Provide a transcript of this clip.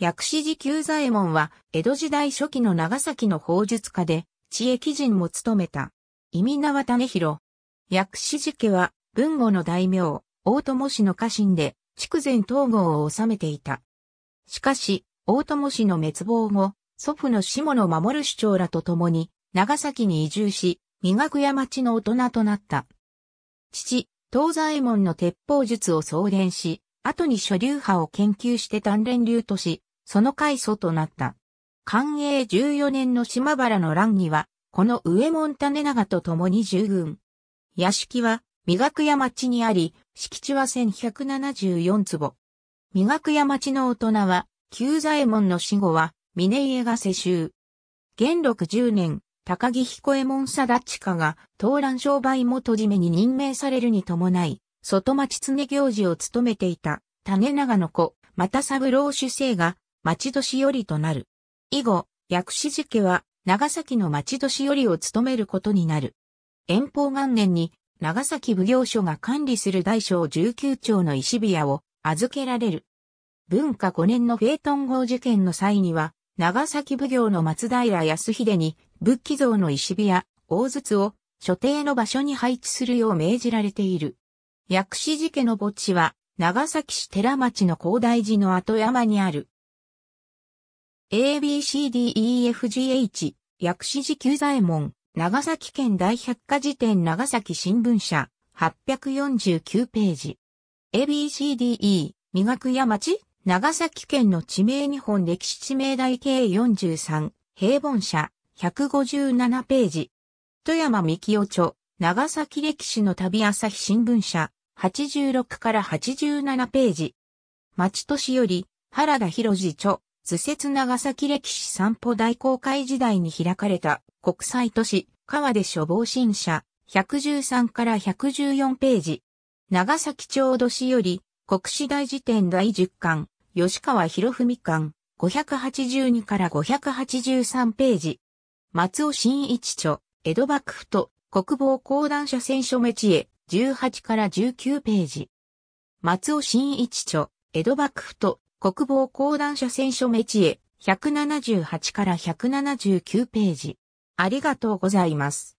薬師寺久左衛門は、江戸時代初期の長崎の法術家で、知恵基人も務めた。意味縄種広。薬師寺家は、文後の大名、大友氏の家臣で、筑前統合を治めていた。しかし、大友氏の滅亡後、祖父の下野守市長らと共に、長崎に移住し、三く屋町の大人となった。父、東左衛門の鉄砲術を送伝し、後に諸流派を研究して鍛錬流とし、その開祖となった。寛永14年の島原の乱には、この上門種長と共に従軍。屋敷は、三学屋町にあり、敷地は1174坪。三学屋町の大人は、旧左衛門の死後は、峰家が世襲。元禄10年、高木彦右衛門貞下が、東蘭商売元締めに任命されるに伴い、外町常行事を務めていた、種長の子、又三郎主生が、町年寄りとなる。以後、薬師寺家は長崎の町年寄りを務めることになる。遠方元年に長崎奉行所が管理する大小19町の石部屋を預けられる。文化5年のフェイトン号事件の際には、長崎奉行の松平康秀に仏器像の石部屋、大筒を所定の場所に配置するよう命じられている。薬師寺家の墓地は長崎市寺町の広大寺の後山にある。ABCDEFGH、薬師寺久左衛門、長崎県大百科事典長崎新聞社、849ページ。ABCDE、磨く屋町、長崎県の地名日本歴史地名大計43、平凡社、157ページ。富山三清著、長崎歴史の旅朝日新聞社、86から87ページ。町年より、原田博次著、図説長崎歴史散歩大公開時代に開かれた国際都市、川で処方新社、113から114ページ。長崎町都市より、国史大辞典第10巻、吉川博文巻、582から583ページ。松尾新一著、江戸幕府と国防公団社選書目知恵、18から19ページ。松尾新一著、江戸幕府と国防講談社選書メチエ178から179ページ。ありがとうございます。